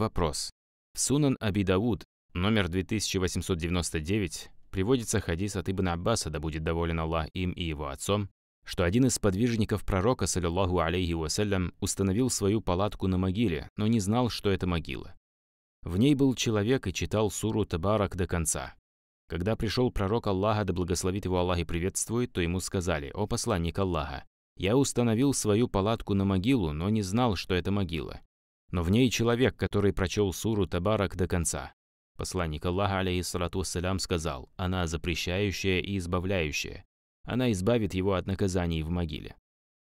Вопрос. В Сунан Аби Дауд, номер 2899, приводится хадис от Ибн Аббаса, да будет доволен Аллах им и его отцом, что один из подвижников пророка, саллиллаху алейхи вассалям, установил свою палатку на могиле, но не знал, что это могила. В ней был человек и читал суру Табарак до конца. Когда пришел пророк Аллаха, да благословит его Аллах и приветствует, то ему сказали, «О посланник Аллаха, я установил свою палатку на могилу, но не знал, что это могила но в ней человек, который прочел суру Табарак до конца. Посланник Аллаха, алейхиссалату ассалям, сказал, она запрещающая и избавляющая. Она избавит его от наказаний в могиле.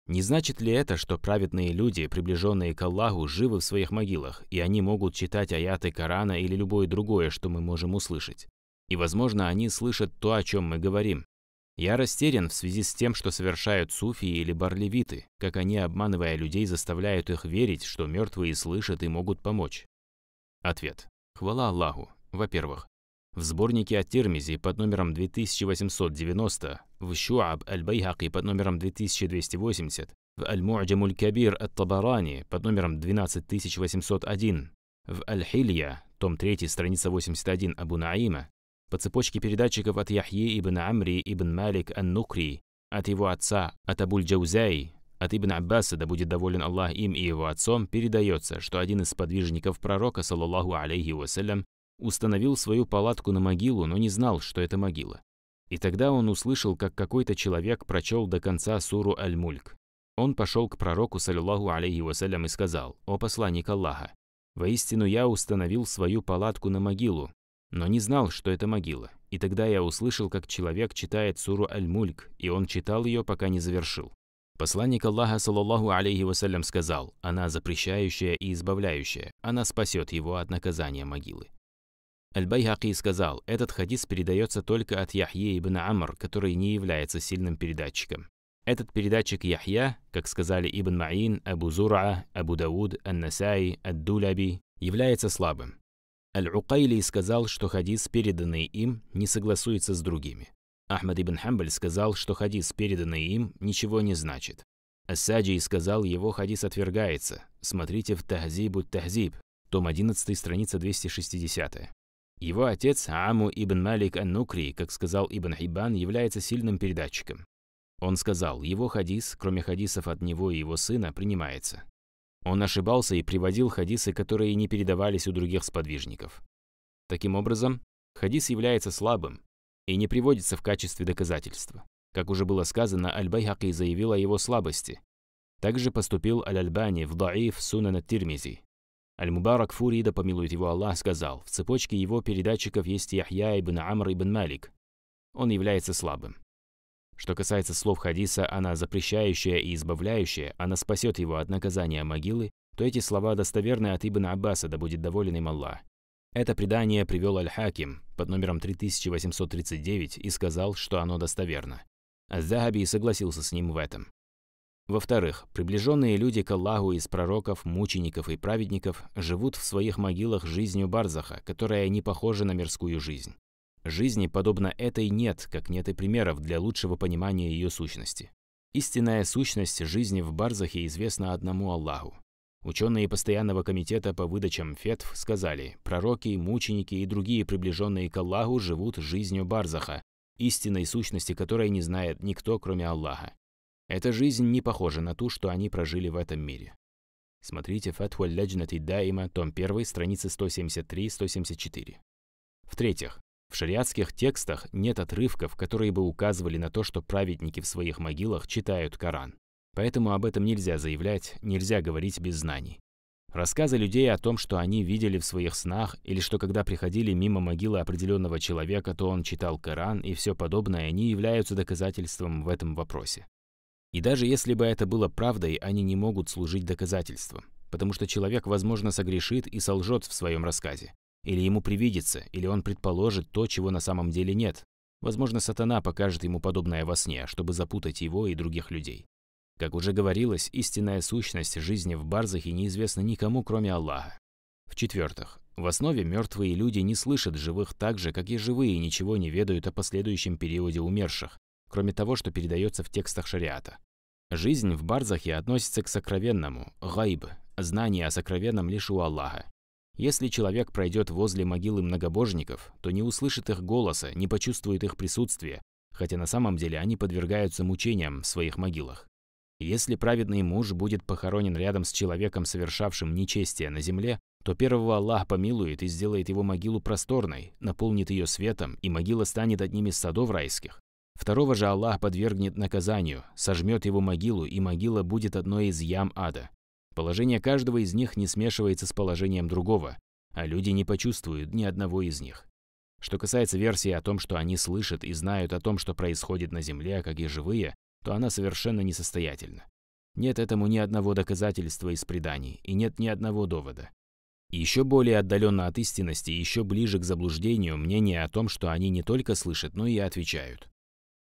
Не значит ли это, что праведные люди, приближенные к Аллаху, живы в своих могилах, и они могут читать аяты Корана или любое другое, что мы можем услышать? И, возможно, они слышат то, о чем мы говорим, я растерян в связи с тем, что совершают суфии или барлевиты, как они, обманывая людей, заставляют их верить, что мертвые слышат и могут помочь. Ответ. Хвала Аллаху. Во-первых, в сборнике от Тирмизи под номером 2890, в Шуаб аль-Байхаки под номером 2280, в Аль-Му'джамуль Кабир ат-Табарани под номером 12801, в Аль-Хилья, том 3, страница 81 Абу Наима, по цепочке передатчиков от Яхьи ибн Амри ибн Малик ан-Нукри, от его отца, от Абуль-Джаузай, от Ибн Аббаса, да будет доволен Аллах им и его отцом, передается, что один из подвижников пророка, саллаллаху алейхи вассалям, установил свою палатку на могилу, но не знал, что это могила. И тогда он услышал, как какой-то человек прочел до конца суру Аль-Мульк. Он пошел к пророку, саллаллаху алейхи вассалям, и сказал, «О посланник Аллаха, воистину я установил свою палатку на могилу, но не знал, что это могила. И тогда я услышал, как человек читает суру Аль-Мульк, и он читал ее, пока не завершил. Посланник Аллаха, саллаллаху алейхи вассалям, сказал, она запрещающая и избавляющая, она спасет его от наказания могилы. Аль-Байхаки сказал, этот хадис передается только от Яхье ибн Амр, который не является сильным передатчиком. Этот передатчик Яхья, как сказали Ибн Маин, Абу Зура, Абу Дауд, Ан-Насаи, Ад-Дуляби, является слабым. Аль-Укайли сказал, что хадис, переданный им, не согласуется с другими. Ахмад ибн Хамбаль сказал, что хадис, переданный им, ничего не значит. Асаджий сказал, его хадис отвергается. Смотрите в Тахзибу Тахзиб, том 11, страница 260. Его отец Аму ибн Малик ан-Нукри, как сказал Ибн Хибан, является сильным передатчиком. Он сказал, его хадис, кроме хадисов от него и его сына, принимается. Он ошибался и приводил хадисы, которые не передавались у других сподвижников. Таким образом, хадис является слабым и не приводится в качестве доказательства. Как уже было сказано, Аль-Байхаки заявил о его слабости. Также поступил Аль-Альбани в Даиф Сунана Тирмизи. Аль-Мубарак Фури, помилует его Аллах, сказал, в цепочке его передатчиков есть Яхья ибн Амр ибн Малик. Он является слабым. Что касается слов Хадиса, она запрещающая и избавляющая, она спасет его от наказания могилы, то эти слова достоверны от Ибн Аббаса, да будет доволен им Аллах. Это предание привел Аль-Хаким под номером 3839 и сказал, что оно достоверно. аз Азахаби согласился с ним в этом. Во-вторых, приближенные люди к Аллаху из пророков, мучеников и праведников живут в своих могилах жизнью Барзаха, которая не похожа на мирскую жизнь. Жизни, подобно этой, нет, как нет и примеров для лучшего понимания ее сущности. Истинная сущность жизни в Барзахе известна одному Аллаху. Ученые Постоянного комитета по выдачам фетв сказали, пророки, мученики и другие приближенные к Аллаху живут жизнью Барзаха, истинной сущности которой не знает никто, кроме Аллаха. Эта жизнь не похожа на ту, что они прожили в этом мире. Смотрите Фатху аль-Ляджнат и Даима, том 1, страницы 173-174. В-третьих, в шариатских текстах нет отрывков, которые бы указывали на то, что праведники в своих могилах читают Коран. Поэтому об этом нельзя заявлять, нельзя говорить без знаний. Рассказы людей о том, что они видели в своих снах, или что когда приходили мимо могилы определенного человека, то он читал Коран и все подобное, они являются доказательством в этом вопросе. И даже если бы это было правдой, они не могут служить доказательством, потому что человек, возможно, согрешит и солжет в своем рассказе. Или ему привидится, или он предположит то, чего на самом деле нет. Возможно, сатана покажет ему подобное во сне, чтобы запутать его и других людей. Как уже говорилось, истинная сущность жизни в Барзахе неизвестна никому, кроме Аллаха. В-четвертых, в основе мертвые люди не слышат живых так же, как и живые ничего не ведают о последующем периоде умерших, кроме того, что передается в текстах шариата. Жизнь в Барзахе относится к сокровенному, гайб, знание о сокровенном лишь у Аллаха. Если человек пройдет возле могилы многобожников, то не услышит их голоса, не почувствует их присутствие, хотя на самом деле они подвергаются мучениям в своих могилах. Если праведный муж будет похоронен рядом с человеком, совершавшим нечестие на земле, то первого Аллах помилует и сделает его могилу просторной, наполнит ее светом, и могила станет одним из садов райских. Второго же Аллах подвергнет наказанию, сожмет его могилу, и могила будет одной из ям ада. Положение каждого из них не смешивается с положением другого, а люди не почувствуют ни одного из них. Что касается версии о том, что они слышат и знают о том, что происходит на Земле, а как и живые, то она совершенно несостоятельна. Нет этому ни одного доказательства из преданий, и нет ни одного довода. еще более отдаленно от истинности, еще ближе к заблуждению мнение о том, что они не только слышат, но и отвечают.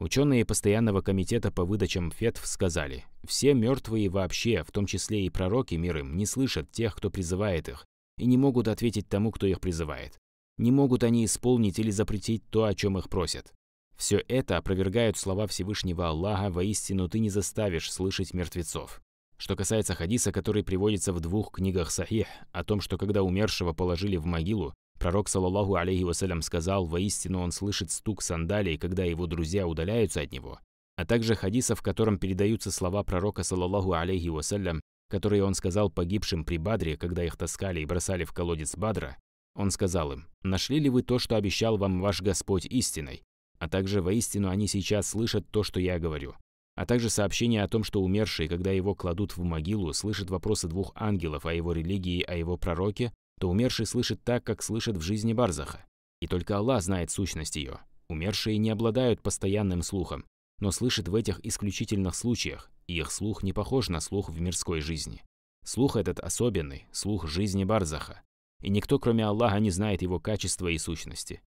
Ученые Постоянного комитета по выдачам фетв сказали, все мертвые вообще, в том числе и пророки мир им, не слышат тех, кто призывает их, и не могут ответить тому, кто их призывает. Не могут они исполнить или запретить то, о чем их просят. Все это опровергают слова Всевышнего Аллаха, воистину ты не заставишь слышать мертвецов. Что касается хадиса, который приводится в двух книгах Сахих, о том, что когда умершего положили в могилу, Пророк, саллаллаху алейхи вассалям, сказал, воистину он слышит стук сандалий, когда его друзья удаляются от него, а также хадиса, в котором передаются слова пророка, саллаллаху алейхи вассалям, которые он сказал погибшим при Бадре, когда их таскали и бросали в колодец Бадра, он сказал им, «Нашли ли вы то, что обещал вам ваш Господь истиной? А также воистину они сейчас слышат то, что я говорю». А также сообщение о том, что умерший, когда его кладут в могилу, слышит вопросы двух ангелов о его религии, о его пророке, то умерший слышит так, как слышит в жизни Барзаха. И только Аллах знает сущность ее. Умершие не обладают постоянным слухом, но слышат в этих исключительных случаях, и их слух не похож на слух в мирской жизни. Слух этот особенный, слух жизни Барзаха. И никто, кроме Аллаха, не знает его качества и сущности.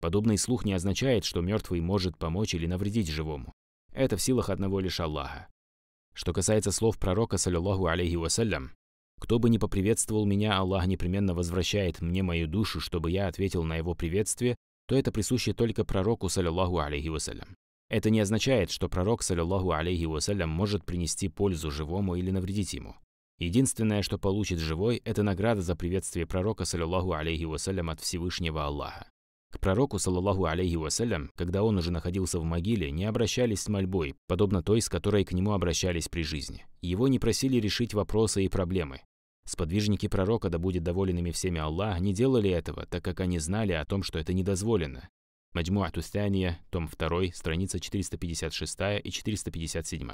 Подобный слух не означает, что мертвый может помочь или навредить живому. Это в силах одного лишь Аллаха. Что касается слов пророка, саллиллаху алейхи вассалям, кто бы ни поприветствовал меня, Аллах непременно возвращает мне мою душу, чтобы я ответил на его приветствие, то это присуще только пророку, саллиллаху алейхи вассалям. Это не означает, что пророк, саллиллаху алейхи вассалям, может принести пользу живому или навредить ему. Единственное, что получит живой, это награда за приветствие пророка, саллиллаху алейхи вассалям, от Всевышнего Аллаха. К пророку, саллаллаху алейхи вассалям, когда он уже находился в могиле, не обращались с мольбой, подобно той, с которой к нему обращались при жизни. Его не просили решить вопросы и проблемы. Сподвижники пророка, да будет доволен ими всеми Аллах, не делали этого, так как они знали о том, что это недозволено. Маджмуа Тустания, том 2, страница 456 и 457.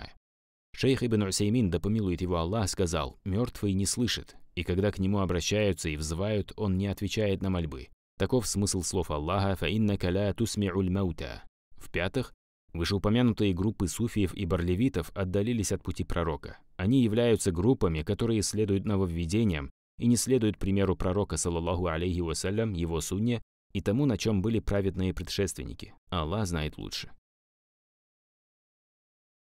Шейх Ибн Усеймин, да помилует его Аллах, сказал, «Мертвый не слышит, и когда к нему обращаются и взывают, он не отвечает на мольбы. Таков смысл слов Аллаха «фаинна каля тусми'уль маута». В-пятых, вышеупомянутые группы суфиев и барлевитов отдалились от пути пророка. Они являются группами, которые следуют нововведениям и не следуют примеру пророка, саллаллаху алейхи вассалям, его сунне и тому, на чем были праведные предшественники. Аллах знает лучше.